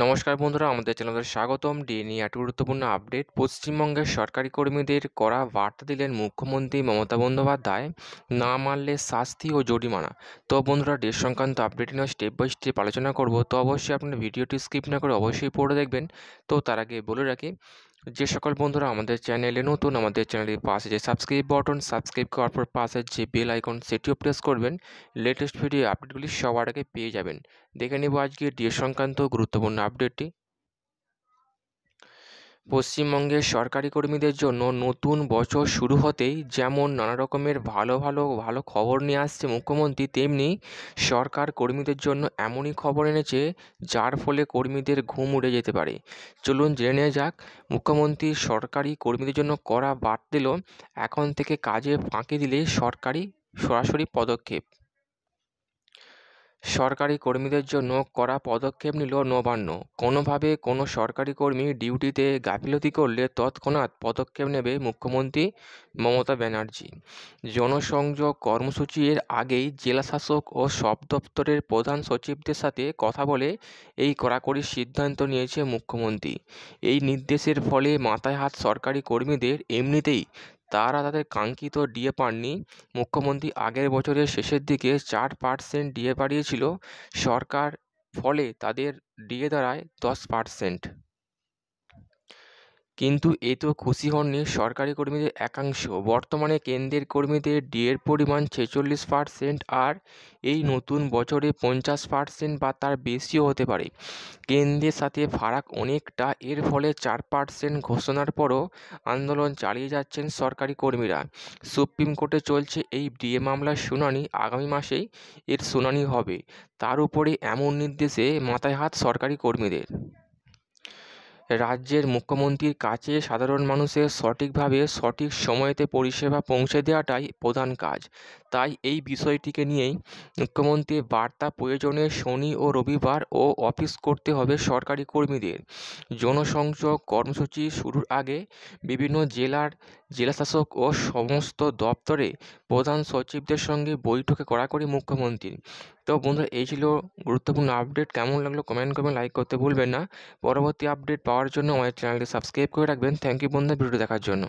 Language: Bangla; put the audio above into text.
নমস্কার বন্ধুরা আমাদের চ্যানেলে স্বাগতম ডিএনএ একটি গুরুত্বপূর্ণ আপডেট পশ্চিমবঙ্গের সরকারি কর্মীদের করা বার্তা দিলেন মুখ্যমন্ত্রী মমতা বন্দ্যোপাধ্যায় না মানলে শাস্তি ও জরিমানা তো বন্ধুরা ডেট সংক্রান্ত আপডেট নিয়ে স্টেপ বাই স্টেপ আলোচনা করব তো অবশ্যই আপনার ভিডিওটি স্কিপ না করে অবশ্যই পড়ে দেখবেন তো তার আগে বলে রাখি যে সকল বন্ধুরা আমাদের চ্যানেলে নতুন আমাদের চ্যানেলের পাশে যে সাবস্ক্রাইব বাটন সাবস্ক্রাইব করার পর পাশে যে বেল আইকন সেটিও প্রেস করবেন লেটেস্ট ভিডিও আপডেটগুলি সবার আগে পেয়ে যাবেন দেখে নেব আজকে ডিএ সংক্রান্ত গুরুত্বপূর্ণ আপডেটটি পশ্চিমবঙ্গের সরকারি কর্মীদের জন্য নতুন বছর শুরু হতেই যেমন নানা রকমের ভালো ভালো ভালো খবর নিয়ে আসছে মুখ্যমন্ত্রী তেমনি সরকার কর্মীদের জন্য এমনই খবর এনেছে যার ফলে কর্মীদের ঘুম উড়ে যেতে পারে চলুন জেনে নেওয়া যাক মুখ্যমন্ত্রী সরকারি কর্মীদের জন্য করা বাদ দিল এখন থেকে কাজে ফাঁকি দিলে সরকারি সরাসরি পদক্ষেপ সরকারি কর্মীদের জন্য কড়া পদক্ষেপ নিল নবান্ন কোনোভাবে কোনো সরকারি কর্মী ডিউটিতে গাফিলতি করলে তৎক্ষণাৎ পদক্ষেপ নেবে মুখ্যমন্ত্রী মমতা ব্যানার্জি জনসংযোগ কর্মসূচির আগেই জেলাশাসক ও সব দপ্তরের প্রধান সচিবদের সাথে কথা বলে এই কড়াকড়ির সিদ্ধান্ত নিয়েছে মুখ্যমন্ত্রী এই নির্দেশের ফলে মাথায় হাত সরকারি কর্মীদের এমনিতেই তারা তাদের কাঙ্ক্ষিত ডিএ পাননি মুখ্যমন্ত্রী আগের বছরের শেষের দিকে চার পার্সেন্ট ডিএ পাঠিয়েছিল সরকার ফলে তাদের ডিএ দাঁড়ায় দশ পার্সেন্ট কিন্তু এ তো খুশি হননি সরকারি কর্মীদের একাংশ বর্তমানে কেন্দ্রের কর্মীদের ডিয়ের পরিমাণ ছেচল্লিশ পার্সেন্ট আর এই নতুন বছরে পঞ্চাশ পার্সেন্ট বা তার বেশিও হতে পারে কেন্দ্রের সাথে ফারাক অনেকটা এর ফলে চার পার্সেন্ট ঘোষণার পরও আন্দোলন চালিয়ে যাচ্ছেন সরকারি কর্মীরা সুপ্রিম কোর্টে চলছে এই ডিএ মামলার শুনানি আগামী মাসেই এর শুনানি হবে তার উপরে এমন নির্দেশে মাথায় হাত সরকারি কর্মীদের রাজ্যের মুখ্যমন্ত্রীর কাছে সাধারণ মানুষের সঠিকভাবে সঠিক সময়তে পরিষেবা পৌঁছে দেওয়াটাই প্রধান কাজ তাই এই বিষয়টিকে নিয়েই মুখ্যমন্ত্রীর বার্তা প্রয়োজনে শনি ও রবিবার ও অফিস করতে হবে সরকারি কর্মীদের জনসংযোগ কর্মসূচি শুরুর আগে বিভিন্ন জেলার জেলাশাসক ও সমস্ত দপ্তরে প্রধান সচিবদের সঙ্গে বৈঠকে করা করে মুখ্যমন্ত্রী তো বন্ধুরা এই ছিল গুরুত্বপূর্ণ আপডেট কেমন লাগলো কমেন্ট করবেন লাইক করতে ভুলবেন না পরবর্তী আপডেট পাওয়ার জন্য আমাদের চ্যানেলটি সাবস্ক্রাইব করে রাখবেন থ্যাংক ইউ বন্ধু ভিডিও দেখার জন্য